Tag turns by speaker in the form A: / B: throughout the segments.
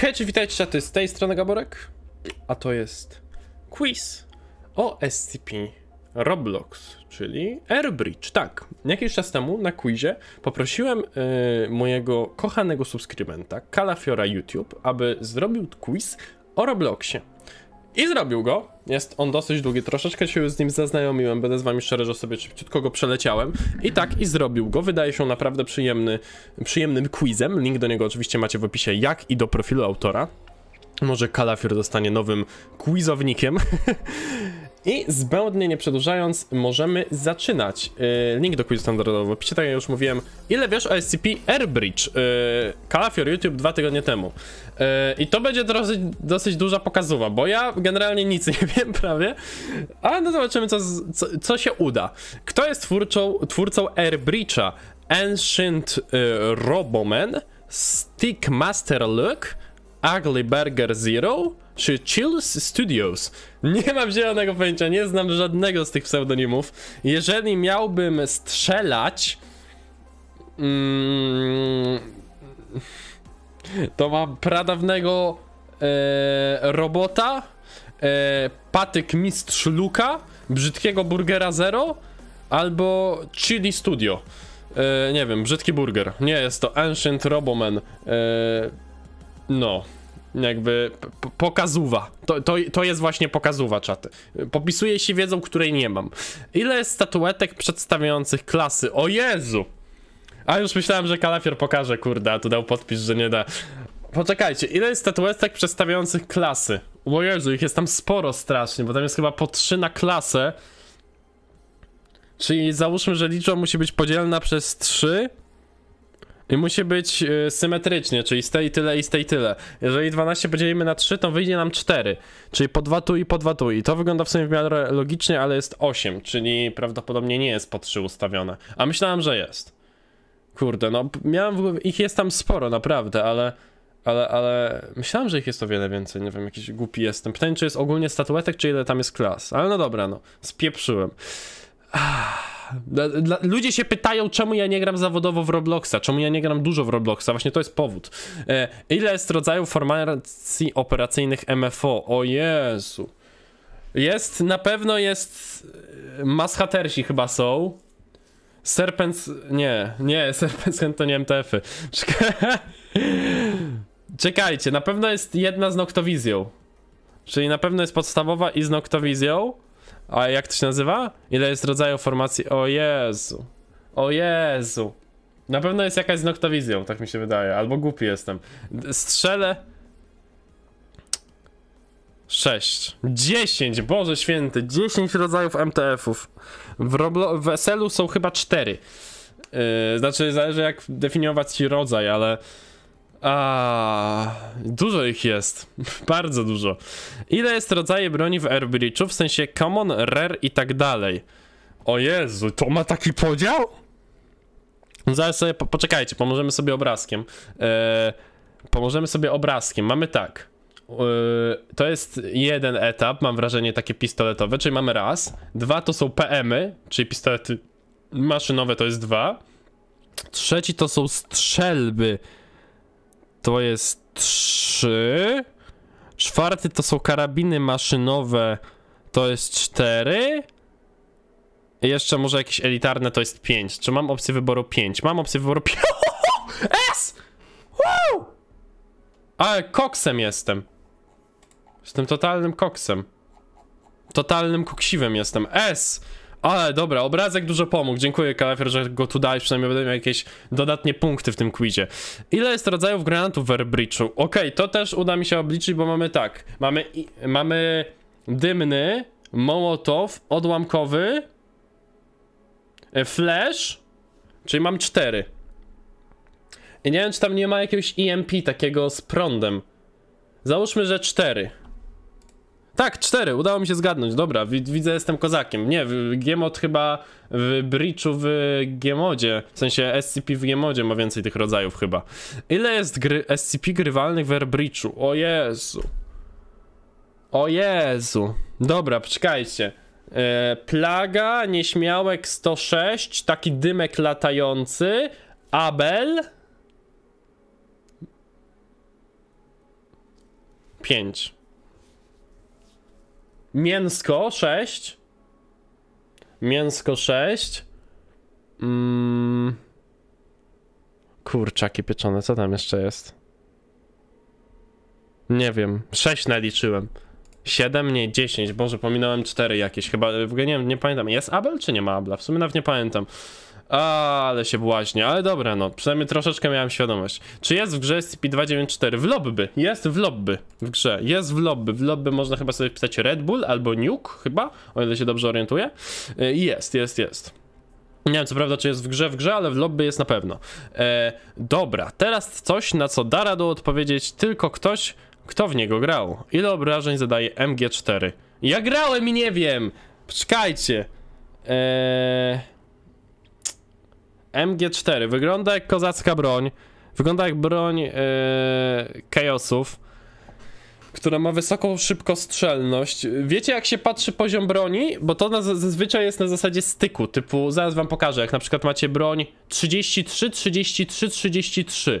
A: Hej, witajcie, czaty, z tej strony Gaborek, a to jest quiz o SCP Roblox, czyli Airbridge. Tak, jakiś czas temu na quizie poprosiłem yy, mojego kochanego subskrybenta, Kalafiora YouTube, aby zrobił quiz o Robloxie. I zrobił go. Jest on dosyć długi, troszeczkę się z nim zaznajomiłem, będę z wami szczerze, że sobie szybciutko go przeleciałem. I tak, i zrobił go. Wydaje się naprawdę przyjemny, przyjemnym quizem. Link do niego oczywiście macie w opisie, jak i do profilu autora. Może Kalafior zostanie nowym quizownikiem. I zbędnie nie przedłużając, możemy zaczynać. Yy, link do quizu standardowego. w opisie, tak jak już mówiłem. Ile wiesz o SCP Airbridge? Yy, Kalafior YouTube dwa tygodnie temu. Yy, I to będzie dosyć, dosyć duża pokazowa, bo ja generalnie nic nie wiem prawie. Ale no zobaczymy, co, co, co się uda. Kto jest twórczą, twórcą Airbridge'a? Ancient yy, Roboman, Master Luke, Ugly Burger Zero czy Chills Studios? Nie mam zielonego pojęcia, nie znam żadnego z tych pseudonimów. Jeżeli miałbym strzelać... Mm, to mam pradawnego e, robota, e, patyk mistrz Luka, brzydkiego burgera Zero albo Chili Studio. E, nie wiem, brzydki burger. Nie jest to Ancient Roboman. E, no, jakby pokazuwa. To, to, to jest właśnie pokazuwa, czaty. Popisuję się wiedzą, której nie mam. Ile jest statuetek przedstawiających klasy? O Jezu! A już myślałem, że kalafior pokaże, kurde, a tu dał podpis, że nie da. Poczekajcie, ile jest statuetek przedstawiających klasy? O Jezu, ich jest tam sporo strasznie, bo tam jest chyba po trzy na klasę. Czyli załóżmy, że liczba musi być podzielna przez trzy. I musi być e, symetrycznie, czyli z tej tyle i z tej tyle. Jeżeli 12 podzielimy na 3, to wyjdzie nam 4. Czyli po 2 tu i po 2 tu. I to wygląda w sumie w miarę logicznie, ale jest 8, czyli prawdopodobnie nie jest po 3 ustawione. A myślałem, że jest. Kurde, no miałem w głowie, ich jest tam sporo naprawdę, ale... Ale, ale myślałem, że ich jest o wiele więcej, nie wiem, jakiś głupi jestem. Pytanie, czy jest ogólnie statuetek, czy ile tam jest klas. Ale no dobra, no, spieprzyłem. Ah ludzie się pytają, czemu ja nie gram zawodowo w Robloxa, czemu ja nie gram dużo w Robloxa, właśnie to jest powód. E, ile jest rodzajów formacji operacyjnych MFO? O Jezu. Jest, na pewno jest, e, mashatersi chyba są. Serpent, nie, nie, Serpent to nie MTF-y. Czekajcie, na pewno jest jedna z Noctowizją. Czyli na pewno jest podstawowa i z Noctowizją. A jak to się nazywa? Ile jest rodzajów formacji? O Jezu. O Jezu. Na pewno jest jakaś z Noctowizją, tak mi się wydaje. Albo głupi jestem. Strzelę... 6. 10, Boże święty, 10 rodzajów MTF-ów. W, Roblo w są chyba 4. Yy, znaczy, zależy jak definiować ci rodzaj, ale a, dużo ich jest. Bardzo dużo. Ile jest rodzajów broni w Airbridge'u? W sensie common, rare i tak dalej. O Jezu, to ma taki podział? Zaraz sobie, po poczekajcie, pomożemy sobie obrazkiem. E, pomożemy sobie obrazkiem. Mamy tak. E, to jest jeden etap, mam wrażenie, takie pistoletowe, czyli mamy raz. Dwa to są PMy, czyli pistolety maszynowe to jest dwa. Trzeci to są strzelby to jest 3. Czwarty to są karabiny maszynowe, to jest 4. I jeszcze może jakieś elitarne, to jest 5. Czy mam opcję wyboru 5? Mam opcję wyboru 5. S! Wow! Ale koksem jestem. Jestem totalnym koksem. Totalnym koksiwem jestem. S! Ale dobra, obrazek dużo pomógł. Dziękuję Kalafior, że go tu dałeś, przynajmniej będę miał jakieś dodatnie punkty w tym quizie. Ile jest rodzajów granatów w Airbridge'u? Okej, okay, to też uda mi się obliczyć, bo mamy tak. Mamy, mamy dymny, mołotow, odłamkowy, flash, czyli mam cztery. I nie wiem, czy tam nie ma jakiegoś EMP takiego z prądem. Załóżmy, że cztery. Tak, cztery, udało mi się zgadnąć, dobra, widzę, jestem kozakiem. Nie, gmod chyba w Breachu w gmodzie. w sensie SCP w gmodzie ma więcej tych rodzajów chyba. Ile jest gry SCP grywalnych w Airbreachu? O Jezu. O Jezu. Dobra, poczekajcie. E, plaga, nieśmiałek 106, taki dymek latający, Abel... 5. Mięsko 6. Mięsko 6. Mm. Kurczaki pieczone, co tam jeszcze jest? Nie wiem, 6 naliczyłem. 7, nie, 10, boże, pominąłem 4 jakieś, chyba, w ogóle nie, nie pamiętam, jest Abel czy nie ma Abla? W sumie nawet nie pamiętam. A, ale się błaźnie, ale dobra, no, przynajmniej troszeczkę miałem świadomość. Czy jest w grze SCP-294? W lobby, jest w lobby w grze, jest w lobby. W lobby można chyba sobie pisać Red Bull albo Nuke, chyba, o ile się dobrze orientuję. E, jest, jest, jest. Nie wiem co prawda, czy jest w grze w grze, ale w lobby jest na pewno. E, dobra, teraz coś, na co da radę odpowiedzieć tylko ktoś, kto w niego grał. Ile obrażeń zadaje MG4? Ja grałem i nie wiem! Poczekajcie. Eee... MG4. Wygląda jak kozacka broń. Wygląda jak broń yy, chaosów, która ma wysoką szybkostrzelność. Wiecie jak się patrzy poziom broni? Bo to na, zazwyczaj jest na zasadzie styku, typu zaraz wam pokażę, jak na przykład macie broń 33, 33, 33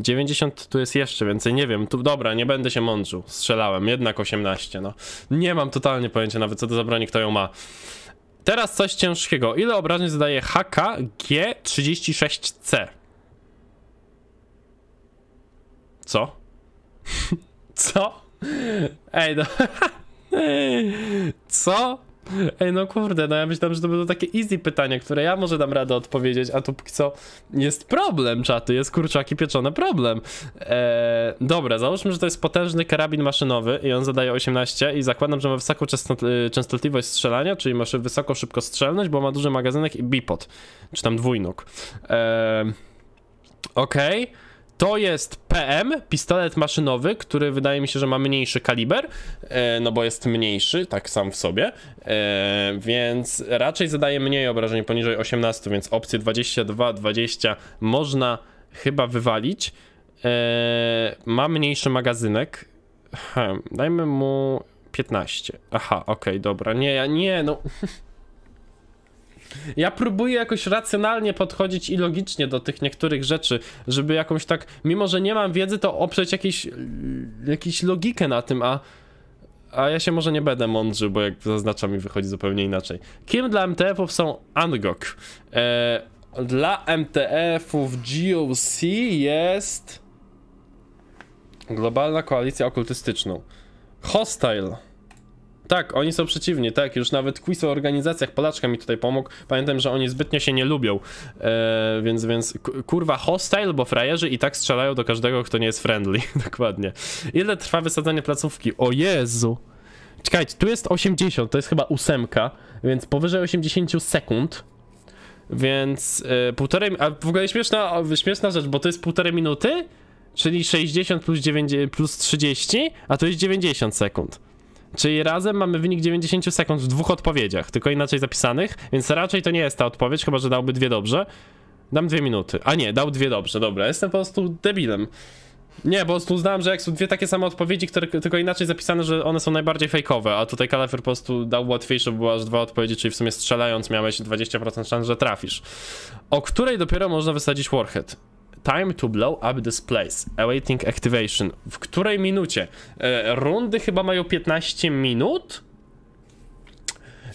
A: 90 tu jest jeszcze więcej, nie wiem, tu dobra, nie będę się mądrzył, strzelałem, jednak 18, no. Nie mam totalnie pojęcia nawet co to za broń, kto ją ma. Teraz coś ciężkiego, ile obrażeń zadaje HKG36C? Co? co? Ej, no. Co? Ej, no kurde, no ja myślałem, że to było takie easy pytania, które ja może dam radę odpowiedzieć, a tu póki co jest problem, czaty, jest kurczaki pieczone problem. Eee, dobra, załóżmy, że to jest potężny karabin maszynowy i on zadaje 18 i zakładam, że ma wysoką y, częstotliwość strzelania, czyli ma wysoką szybkostrzelność, bo ma duży magazynek i bipod, czy tam dwójnóg. Eee, Okej. Okay. To jest PM, pistolet maszynowy, który wydaje mi się, że ma mniejszy kaliber, e, no bo jest mniejszy, tak sam w sobie, e, więc raczej zadaje mniej obrażeń poniżej 18, więc opcję 22-20 można chyba wywalić. E, ma mniejszy magazynek, hm, dajmy mu 15. Aha, okej, okay, dobra, nie, ja nie, no... Ja próbuję jakoś racjonalnie podchodzić i logicznie do tych niektórych rzeczy, żeby jakąś tak, mimo że nie mam wiedzy, to oprzeć jakieś jakieś logikę na tym, a a ja się może nie będę mądrzył, bo jak zaznaczam mi wychodzi zupełnie inaczej. Kim dla MTF-ów są Angok? Eee, dla MTF-ów GOC jest... Globalna Koalicja Okultystyczną. Hostile. Tak, oni są przeciwni, tak, już nawet quiz o organizacjach Polaczka mi tutaj pomógł. Pamiętam, że oni zbytnio się nie lubią, e, więc, więc kurwa hostile, bo frajerzy i tak strzelają do każdego, kto nie jest friendly, dokładnie. Ile trwa wysadzanie placówki? O Jezu! Czekajcie, tu jest 80, to jest chyba ósemka, więc powyżej 80 sekund. Więc e, półtorej, a w ogóle śmieszna, śmieszna rzecz, bo to jest półtorej minuty, czyli 60 plus, 9, plus 30, a to jest 90 sekund. Czyli razem mamy wynik 90 sekund w dwóch odpowiedziach, tylko inaczej zapisanych, więc raczej to nie jest ta odpowiedź, chyba że dałby dwie dobrze. Dam dwie minuty. A nie, dał dwie dobrze, dobra, jestem po prostu debilem. Nie, bo tu uznałem, że jak są dwie takie same odpowiedzi, które tylko inaczej zapisane, że one są najbardziej fejkowe, a tutaj Kalafer po prostu dał łatwiejsze, bo aż dwa odpowiedzi, czyli w sumie strzelając miałeś 20% szans, że trafisz. O której dopiero można wysadzić Warhead? Time to blow up this place. Awaiting activation. W której minucie? E, rundy chyba mają 15 minut?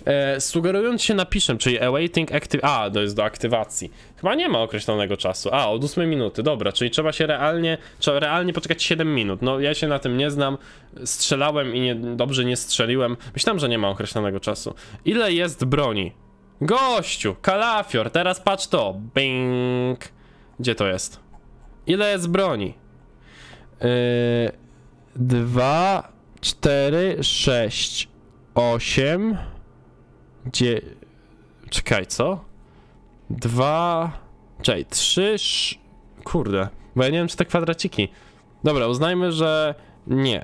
A: E, sugerując się napiszem, czyli awaiting active... A, to jest do aktywacji. Chyba nie ma określonego czasu. A, od 8 minuty, dobra, czyli trzeba się realnie, trzeba realnie poczekać 7 minut. No, ja się na tym nie znam, strzelałem i nie, dobrze nie strzeliłem. Myślałem, że nie ma określonego czasu. Ile jest broni? Gościu, kalafior, teraz patrz to. Bing. Gdzie to jest? Ile jest broni? Yy, dwa, cztery, sześć, osiem, gdzie. Czekaj, co? Dwa, czekaj, trzy, kurde, bo ja nie wiem, czy te kwadraciki. Dobra, uznajmy, że nie.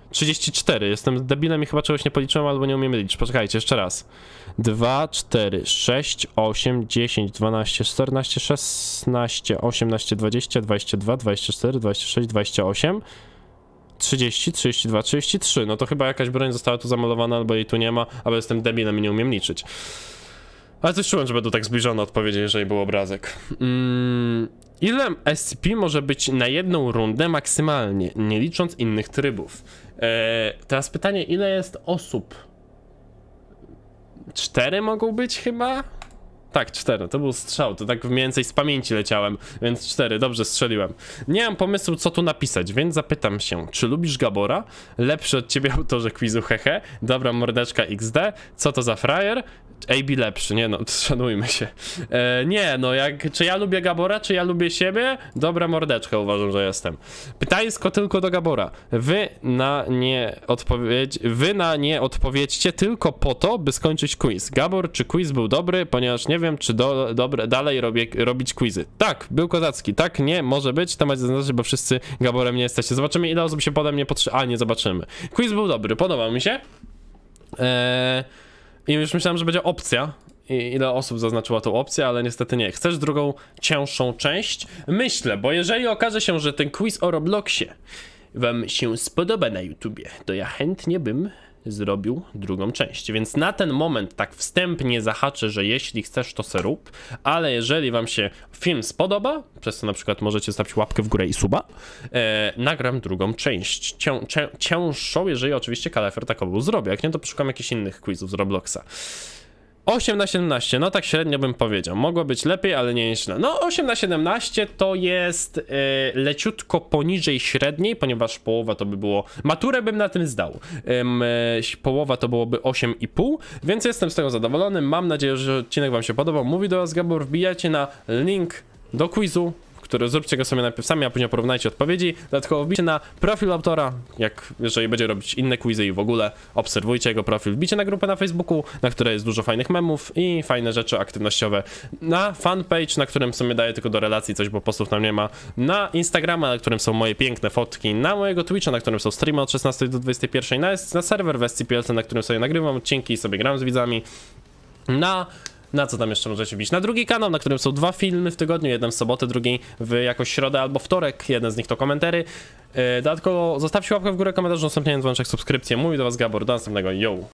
A: 34. Jestem debilem i chyba czegoś nie policzyłem, albo nie umiem liczyć. Poczekajcie, jeszcze raz. 2, 4, 6, 8, 10, 12, 14, 16, 18, 20, 22, 24, 26, 28, 30, 32, 33. No to chyba jakaś broń została tu zamalowana, albo jej tu nie ma, albo jestem debilem i nie umiem liczyć. Ale coś czułem, że będą tak zbliżone odpowiedzi, jeżeli był obrazek. Mm, ile SCP może być na jedną rundę maksymalnie, nie licząc innych trybów? E, teraz pytanie, ile jest osób? Cztery mogą być chyba? Tak, cztery. To był strzał, to tak mniej więcej z pamięci leciałem, więc cztery, dobrze strzeliłem. Nie mam pomysłu, co tu napisać, więc zapytam się, czy lubisz Gabora? Lepszy od ciebie autorze quizu, hehe. Dobra mordeczka XD. Co to za frajer? AB lepszy, nie no, szanujmy się. E, nie, no jak, czy ja lubię Gabora, czy ja lubię siebie? Dobra mordeczka uważam, że jestem. Pytańsko tylko do Gabora. Wy na nie odpowiedź, wy na nie odpowiedzcie tylko po to, by skończyć quiz. Gabor, czy quiz był dobry, ponieważ nie wiem, czy do, dobre, dalej robię, robić quizy. Tak, był kozacki. Tak, nie, może być. Temat zaznaczyć, bo wszyscy Gaborem nie jesteście. Zobaczymy, ile osób się pode mnie potrzyma. A, nie zobaczymy. Quiz był dobry, podobał mi się. Eee, I już myślałem, że będzie opcja, i ile osób zaznaczyła tą opcję, ale niestety nie. Chcesz drugą, cięższą część? Myślę, bo jeżeli okaże się, że ten quiz o Robloxie wam się spodoba na YouTubie, to ja chętnie bym zrobił drugą część. Więc na ten moment tak wstępnie zahaczę, że jeśli chcesz, to se rób, ale jeżeli wam się film spodoba, przez co na przykład możecie stawić łapkę w górę i suba, e, nagram drugą część. Cię, cię, cięższą, jeżeli oczywiście kalafer takową zrobi, Jak nie, to poszukam jakichś innych quizów z Robloxa. 8 na 17, no tak średnio bym powiedział. Mogło być lepiej, ale nie jest No 8 na 17 to jest e, leciutko poniżej średniej, ponieważ połowa to by było... Maturę bym na tym zdał. E, połowa to byłoby 8,5, więc jestem z tego zadowolony. Mam nadzieję, że odcinek wam się podobał. Mówi do was Gabor, wbijacie na link do quizu który zróbcie go sobie najpierw sami, a później porównajcie odpowiedzi. Dodatkowo wbijcie na profil autora, jak jeżeli będzie robić inne quizy i w ogóle obserwujcie jego profil. Wbijcie na grupę na Facebooku, na której jest dużo fajnych memów i fajne rzeczy aktywnościowe. Na fanpage, na którym sobie daję tylko do relacji coś, bo postów tam nie ma. Na Instagrama, na którym są moje piękne fotki. Na mojego Twitcha, na którym są streamy od 16 do 21. Na, na serwer Westy na którym sobie nagrywam odcinki i sobie gram z widzami. Na na co tam jeszcze możecie bić? Na drugi kanał, na którym są dwa filmy w tygodniu, jeden w sobotę, drugi w jakoś środę albo wtorek, jeden z nich to komentary. E, dodatkowo zostawcie łapkę w górę, komentarz, udostępnienie, dzwoneczek, subskrypcję. Mówi do was Gabor, do następnego, yo!